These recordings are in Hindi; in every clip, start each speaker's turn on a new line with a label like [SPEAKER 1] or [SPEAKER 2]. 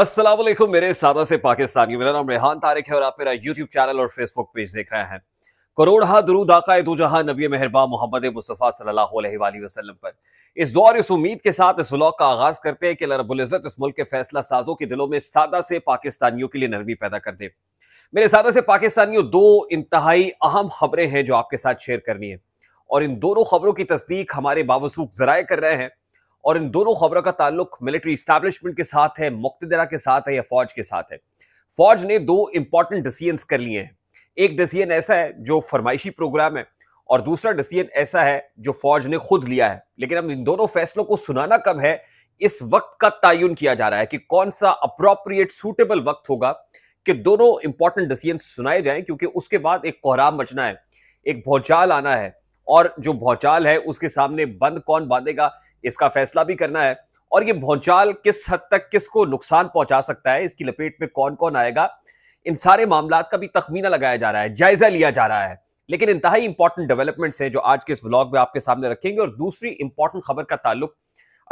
[SPEAKER 1] असलम मेरे सादा से पाकिस्तानी मेरा नाम रेहान तारिक है और आप मेरा यूट्यूब चैनल और फेसबुक पेज देख रहे हैं करोड़ा दरूद आका दो जहां नबी मेहरबा मोहम्मद मुस्तफ़ा सल्ला वसलम पर इस दौर इस उम्मीद के साथ इस व्लॉग का आगाज करते हैं कि रबुल्ज़त इस मुल्क के फैसला साजों के दिलों में सादा से पाकिस्तानियों के लिए नरमी पैदा कर दे मेरे सादा से पाकिस्तानियों दो इंतहाई अहम खबरें हैं जो आपके साथ शेयर करनी है और इन दोनों खबरों की तस्दीक हमारे बावसूख जराए कर रहे हैं और इन दोनों खबरों का ताल्लुक मिलिट्री स्टैब्लिशमेंट के साथ है मुक्तदरा के साथ है या फौज के साथ है फौज ने दो इंपॉर्टेंट डिसीजन कर लिए हैं एक डिसीजन ऐसा है जो फरमाइशी प्रोग्राम है और दूसरा डिसीजन ऐसा है जो फौज ने खुद लिया है लेकिन अब इन दोनों फैसलों को सुनाना कब है इस वक्त का तयन किया जा रहा है कि कौन सा अप्रोप्रिएट सूटेबल वक्त होगा कि दोनों इंपॉर्टेंट डिसीजन सुनाए जाएं क्योंकि उसके बाद एक कोहराम मचना है एक भौचाल आना है और जो भौचाल है उसके सामने बंद कौन बांधेगा इसका फैसला भी करना है और ये भौचाल किस हद तक किसको नुकसान पहुंचा सकता है इसकी लपेट में कौन कौन आएगा इन सारे मामला का भी तखमीना लगाया जा रहा है जायजा लिया जा रहा है लेकिन इंतहाई इंपॉर्टेंट डेवलपमेंट्स हैं जो आज के इस व्लॉग में आपके सामने रखेंगे और दूसरी इंपॉर्टेंट खबर का ताल्लुक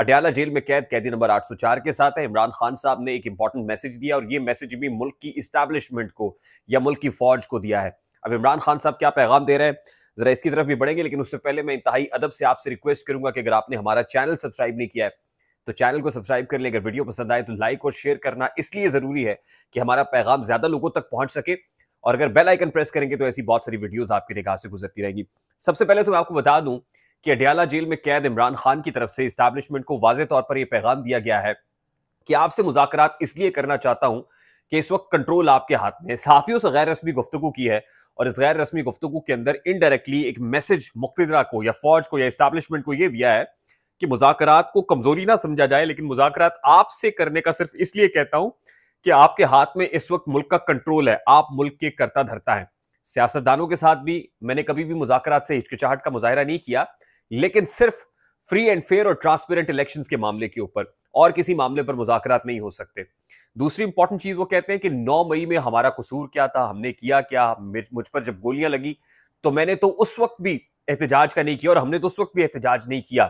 [SPEAKER 1] अटियाला जेल में कैद कैदी नंबर 804 के साथ है इमरान खान साहब ने एक इंपॉर्टेंट मैसेज दिया और ये मैसेज भी मुल्क की इस्टेब्लिशमेंट को या मुल्क की फौज को दिया है अब इमरान खान साहब क्या पैगाम दे रहे हैं जरा इसकी तरफ भी बढ़ेंगे लेकिन उससे पहले मैं इंतहाई अदब से आपसे रिक्वेस्ट करूंगा कि अगर आपने हमारा चैनल सब्सक्राइब नहीं किया है तो चैनल को सब्सक्राइब कर लें अगर वीडियो पसंद आए तो लाइक और शेयर करना इसलिए जरूरी है कि हमारा पैगाम ज्यादा लोगों तक पहुंच सके और अगर बेल आइकन प्रेस करेंगे तो ऐसी बहुत सारी वीडियोस आपकी निगाह से गुजरती रहेगी सबसे पहले तो मैं आपको बता दूं कि अडियाला जेल में कैद इमरान खान की तरफ से इस्टेब्लिशमेंट को वाजे तौर पर यह पैगाम दिया गया है कि आपसे मुजाकर इसलिए करना चाहता हूं कि इस वक्त कंट्रोल आपके हाथ में सहाफियों से गैर रस्मी गुफ्तु की है और इस गैर रस्मी गुफ्तु के अंदर इनडायरेक्टली एक मैसेज मुख्तरा को या फौज को या इस्टेब्लिशमेंट को यह दिया है कि मुजाकरात को कमजोरी ना समझा जाए लेकिन मुजाकरात आपसे करने का सिर्फ इसलिए कहता हूं कि आपके हाथ में इस वक्त मुल्क का कंट्रोल है आप मुल्क के करता धरता है सियासतदानों के साथ भी मैंने कभी भी मुजाकरात से हिचकिचाहट का मुजाहरा नहीं किया लेकिन सिर्फ फ्री एंड फेयर और ट्रांसपेरेंट इलेक्शंस के मामले के ऊपर और किसी मामले पर मुजाकरात नहीं हो सकते दूसरी इंपॉर्टेंट चीज वो कहते हैं कि 9 मई में हमारा कसूर क्या था हमने किया क्या मुझ पर जब गोलियां लगी तो मैंने तो उस वक्त भी एहतजाज का नहीं किया और हमने तो उस वक्त भी एहतजाज नहीं किया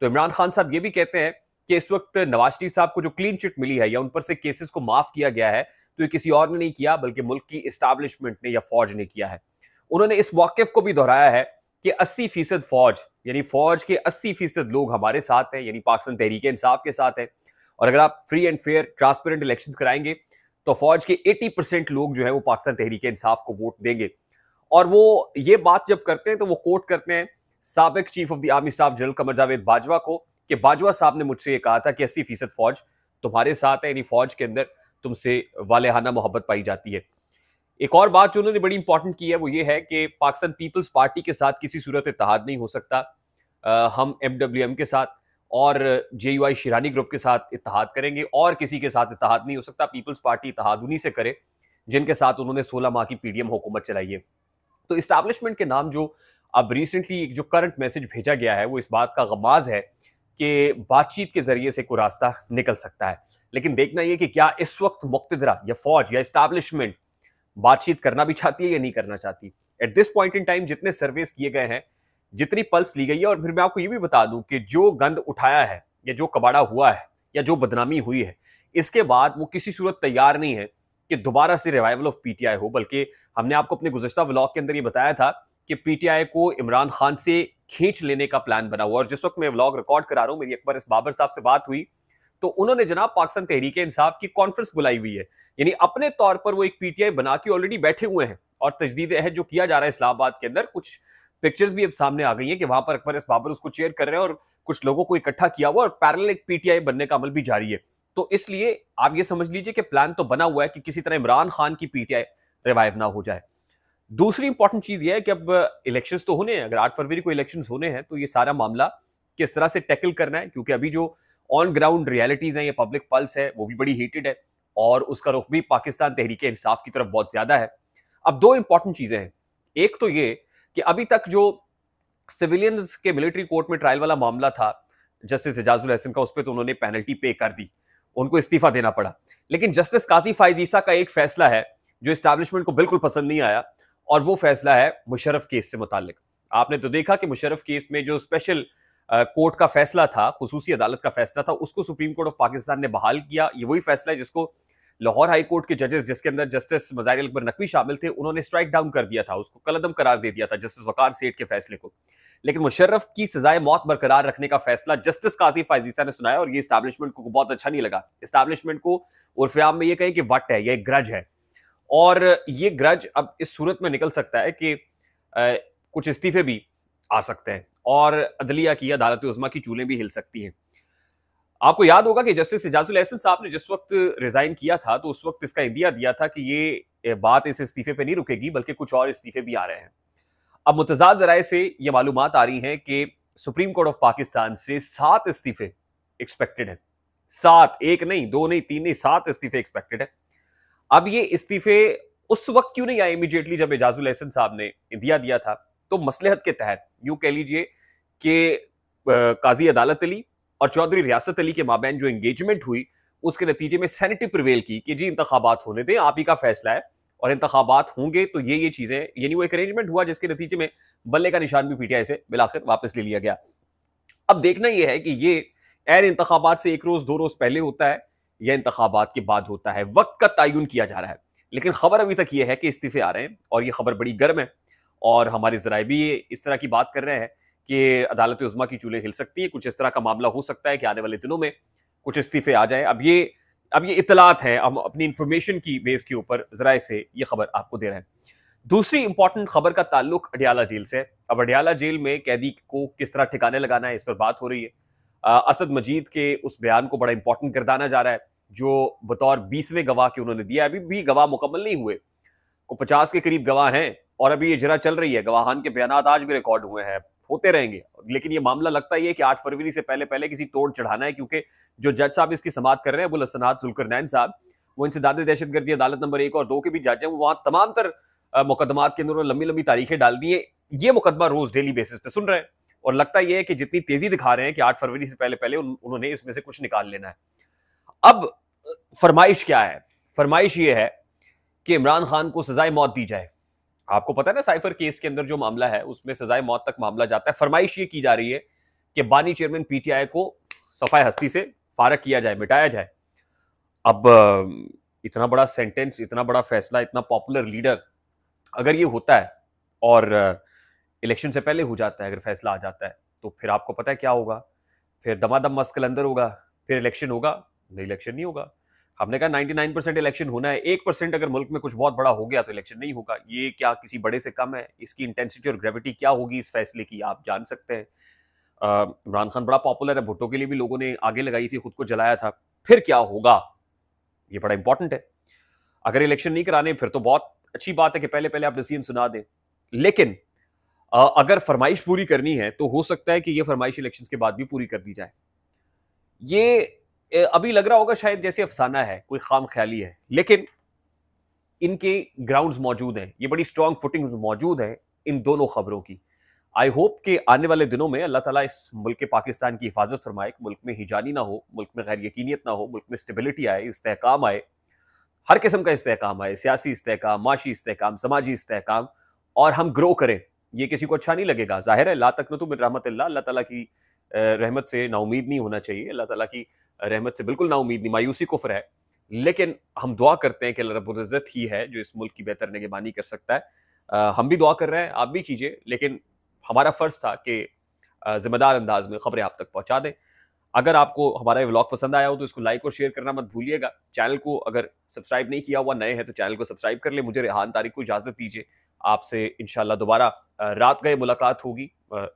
[SPEAKER 1] तो इमरान खान साहब ये भी कहते हैं कि इस वक्त नवाज शरीफ साहब को जो क्लीन चिट मिली है या उन पर से केसेस को माफ किया गया है तो ये किसी और ने नहीं किया बल्कि मुल्क की इस्टेब्लिशमेंट ने या फौज ने किया है उन्होंने इस वाकिफ को भी दोहराया है कि 80 फीसद फौज यानी फौज के 80 फीसद लोग हमारे साथ हैं यानी पाकिस्तान तहरीक इंसाफ के साथ हैं और अगर आप free and fair transparent election कराएंगे तो फौज के 80 परसेंट लोग जो है वो पाकिस्तान तहरीक इंसाफ को वोट देंगे और वो ये बात जब करते हैं तो वो कोट करते हैं सबक chief of the army staff general Qamar Javed Bajwa को कि बाजवा साहब ने मुझसे ये कहा था कि अस्सी फीसद फौज तुम्हारे साथ है यानी फौज के अंदर तुमसे वालहाना मोहब्बत पाई जाती है एक और बात जो उन्होंने बड़ी इंपॉर्टेंट की है वो ये है कि पाकिस्तान पीपल्स पार्टी के साथ किसी सूरत इतिहाद नहीं हो सकता आ, हम एम के साथ और जे यू आई शिरानी ग्रुप के साथ इतिहाद करेंगे और किसी के साथ इतिहाद नहीं हो सकता पीपल्स पार्टी इतिहाद उन्हीं से करे जिनके साथ उन्होंने 16 माह की पीडीएम हुकूमत चलाई है तो इस्टेब्लिशमेंट के नाम जो अब रिसेंटली जो करंट मैसेज भेजा गया है वो इस बात का गमाज है कि बातचीत के जरिए से कोई रास्ता निकल सकता है लेकिन देखना यह कि क्या इस वक्त मुक्तरा या फौज या इस्टेब्लिशमेंट बातचीत करना भी चाहती है या नहीं करना चाहती at this point in time जितने सर्वेस किए गए हैं जितनी पल्स ली गई है और फिर मैं आपको ये भी बता दूं कि जो गंद उठाया है या जो कबाड़ा हुआ है या जो बदनामी हुई है इसके बाद वो किसी सूरत तैयार नहीं है कि दोबारा से रिवाइवल ऑफ पीटीआई हो बल्कि हमने आपको अपने गुजशत व्लॉग के अंदर ये बताया था कि पीटीआई को इमरान खान से खींच लेने का प्लान बना हुआ और जिस वक्त मैं व्लॉग रिकॉर्ड करा रहा हूँ मेरी अकबर इस बाबर साहब से बात हुई तो उन्होंने जनाब पाकिस्तान तहरीक इंसाफ की कॉन्फ्रेंस बुलाई हुई है यानी अपने तौर पर वो एक पीटीआई बना के ऑलरेडी बैठे हुए हैं और तजदीद अहद जो किया जा रहा है इस्लामाबाद के अंदर कुछ पिक्चर्स भी अब सामने आ गई है कि वहां पर अकबर इस बाबर उसको चेयर कर रहे हैं और कुछ लोगों को इकट्ठा किया हुआ और पैरल एक पीटीआई बनने का अमल भी जारी है तो इसलिए आप ये समझ लीजिए कि प्लान तो बना हुआ है कि किसी तरह इमरान खान की पीटीआई रिवाइव ना हो जाए दूसरी इंपॉर्टेंट चीज यह है कि अब इलेक्शंस तो होने हैं अगर आठ फरवरी को इलेक्शंस होने हैं तो ये सारा मामला किस तरह से टैकल करना है क्योंकि अभी जो ऑन ग्राउंड रियलिटीज हैं ये पब्लिक पल्स है वो भी बड़ी हीटेड है और उसका रुख भी पाकिस्तान तहरीक इंसाफ की तरफ बहुत ज्यादा है अब दो इंपॉर्टेंट चीजें हैं एक तो ये कि अभी तक जो सिविलियंस के मिलिट्री कोर्ट में ट्रायल वाला मामला था जस्टिस एजाजुल हसन का उस पर तो उन्होंने पेनल्टी पे कर दी उनको इस्तीफा देना पड़ा लेकिन जस्टिस काजी फाइजीसा का एक फैसला है जो इस्टेब्लिशमेंट को बिल्कुल पसंद नहीं आया और वो फैसला है मुशरफ केस से मुतालिक आपने तो देखा कि मुशरफ केस में जो स्पेशल कोर्ट का फैसला था खसूसी अदालत का फैसला था उसको सुप्रीम कोर्ट ऑफ पाकिस्तान ने बहाल किया ये वही फैसला है जिसको लाहौर हाई कोर्ट के जजेस जिसके अंदर जस्टिस मजाहिर अकबर नकवी शामिल थे उन्होंने स्ट्राइक डाउन कर दिया था उसको कलदम करार दे दिया था जस्टिस वकार सेठ के फैसले को लेकिन मुशर्रफ की सजाए मौत बरकरार रखने का फैसला जस्टिस काजी फाइजीसा ने सुनाया और ये स्टैब्लिशमेंट को बहुत अच्छा नहीं लगा स्टैब्लिशमेंट को उर्फयाम में ये कहें कि वट है ये ग्रज है और ये ग्रज अब इस सूरत में निकल सकता है कि कुछ इस्तीफे भी आ सकते हैं और अदलिया की अदालत उजमा की चूलें भी हिल सकती हैं आपको याद होगा कि जस्टिस एजाजुल एहसन साहब ने जिस वक्त रिजाइन किया था तो उस वक्त इसका इंदिया दिया था कि ये बात इस इस्तीफे पे नहीं रुकेगी बल्कि कुछ और इस्तीफे भी आ रहे हैं अब मुतजाद जराए से ये मालूम आ रही हैं कि सुप्रीम कोर्ट ऑफ पाकिस्तान से सात इस्तीफे एक्सपेक्टेड है सात एक नहीं दो नहीं तीन नहीं सात इस्तीफे एक्सपेक्टेड है अब ये इस्तीफे उस वक्त क्यों नहीं आए इमीडिएटली जब एजाजुल एहसन साहब ने इंदिया दिया था तो मसलहत के तहत यू कह लीजिए कि काजी अदालत अली और चौधरी रियासत अली के माबेन जो एंगेजमेंट हुई उसके नतीजे में सैनिटी प्रिवेल की कि जी इंतबात होने दें आप ही का फैसला है और इंतबात होंगे तो ये ये चीज़ें यानी वो एक अरेंजमेंट हुआ जिसके नतीजे में बल्ले का निशान भी पीटीआई से बिलाखिर वापस ले लिया गया अब देखना यह है कि ये एन इंतबात से एक रोज़ दो रोज़ पहले होता है या इंतबात के बाद होता है वक्त का तयन किया जा रहा है लेकिन खबर अभी तक ये है कि इस्तीफे आ रहे हैं और ये खबर बड़ी गर्म है और हमारे जराए भी इस तरह की बात कर रहे हैं कि अदालत उजमा की चूल्हे हिल सकती है कुछ इस तरह का मामला हो सकता है कि आने वाले दिनों में कुछ इस्तीफे आ जाए अब ये अब ये इतलात है हम अपनी इंफॉर्मेशन की बेस के ऊपर जराए से ये खबर आपको दे रहे हैं दूसरी इंपॉर्टेंट खबर का ताल्लुक अडियाला जेल से अब अडियाला जेल में कैदी को किस तरह ठिकाने लगाना है इस पर बात हो रही है आ, असद मजीद के उस बयान को बड़ा इंपॉर्टेंट गिरदाना जा रहा है जो बतौर बीसवें गवाह के उन्होंने दिया अभी भी गवाह मुकम्मल नहीं हुए को पचास के करीब गवाह हैं और अभी ये जरा चल रही है गवाहान के बयान आज भी रिकॉर्ड हुए हैं होते रहेंगे लेकिन ये मामला लगता ही है कि आठ फरवरी से पहले पहले किसी तोड़ चढ़ाना है क्योंकि जो जज साहब इसकी समाप्त कर रहे हैं अबुल जुलकर नैन साहब वो इंसदाद दहशतगर्दी अदालत नंबर एक और दो के भी जज हैं वो तमाम तर मुकदमा के अंदर लंबी लंबी तारीखें डाल दी है ये मुकदमा रोज डेली बेसिस पे सुन रहे हैं और लगता यह है कि जितनी तेजी दिखा रहे हैं कि आठ फरवरी से पहले पहले उन्होंने इसमें से कुछ निकाल लेना है अब फरमाइश क्या है फरमाइश ये है कि इमरान खान को सजाए मौत दी जाए आपको पता है ना साइफर केस के अंदर जो मामला है उसमें सजाए मौत तक मामला जाता है फरमाइश ये की जा रही है कि बानी चेयरमैन पीटीआई को सफाई हस्ती से फारक किया जाए मिटाया जाए अब इतना बड़ा सेंटेंस इतना बड़ा फैसला इतना पॉपुलर लीडर अगर ये होता है और इलेक्शन से पहले हो जाता है अगर फैसला आ जाता है तो फिर आपको पता है क्या होगा फिर दमादम मस्कल अंदर होगा फिर इलेक्शन होगा नहीं इलेक्शन नहीं होगा हमने कहा 99 परसेंट इलेक्शन होना है एक परसेंट अगर मुल्क में कुछ बहुत बड़ा हो गया तो इलेक्शन नहीं होगा ये क्या किसी बड़े से कम है इसकी इंटेंसिटी और ग्रेविटी क्या होगी इस फैसले की आप जान सकते हैं इमरान खान बड़ा पॉपुलर है भुट्टो के लिए भी लोगों ने आगे लगाई थी खुद को जलाया था फिर क्या होगा ये बड़ा इंपॉर्टेंट है अगर इलेक्शन नहीं कराने फिर तो बहुत अच्छी बात है कि पहले पहले आप डिसीजन सुना दें लेकिन अगर फरमाइश पूरी करनी है तो हो सकता है कि यह फरमाइश इलेक्शन के बाद भी पूरी कर दी जाए ये अभी लग रहा होगा शायद जैसे अफसाना है कोई खाम ख्याली है लेकिन इनके ग्राउंड्स मौजूद हैं ये बड़ी स्ट्रांग फुटिंग मौजूद है इन दोनों खबरों की आई होप कि आने वाले दिनों में अल्लाह ताला इस मुल्क के पाकिस्तान की हिफाजत फरमाए मुल्क में हिजानी ना हो मुल्क में गैर यकीनीत ना हो मुल्क में स्टेबिलिटी आए इस्तेकाम आए हर किस्म का इस्तेकाम आए सियासी इस्तेकाम माशी इस्तेकाम समाजी इस्तेकाम और हम ग्रो करें ये किसी को अच्छा नहीं लगेगा जाहिर है ला तक नतु रहमत अल्लाह ताला की रहमत से नाउमीद नहीं होना चाहिए अल्लाह ताला की रहमत से बिल्कुल ना उम्मीद नहीं मायूसी कुफर है लेकिन हम दुआ करते हैं कि रबुल्ज़त ही है जो इस मुल्क की बेहतर निगेबानी कर सकता है आ, हम भी दुआ कर रहे हैं आप भी कीजिए लेकिन हमारा फ़र्ज़ था कि ज़िम्मेदार अंदाज में ख़बरें आप तक पहुँचा दें अगर आपको हमारा ये व्लॉग पसंद आया हो तो इसको लाइक और शेयर करना मत भूलिएगा चैनल को अगर सब्सक्राइब नहीं किया हुआ नए हैं तो चैनल को सब्सक्राइब कर ले मुझे रेहान तारीख को इजाज़त दीजिए आपसे इनशाला दोबारा रात गए मुलाकात होगी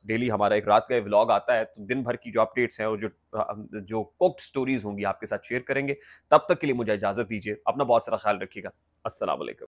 [SPEAKER 1] डेली हमारा एक रात गए व्लॉग आता है तो दिन भर की जो अपडेट्स हैं और जो जो कुक्ड स्टोरीज होंगी आपके साथ शेयर करेंगे तब तक के लिए मुझे इजाजत दीजिए अपना बहुत सारा ख्याल रखिएगा असलम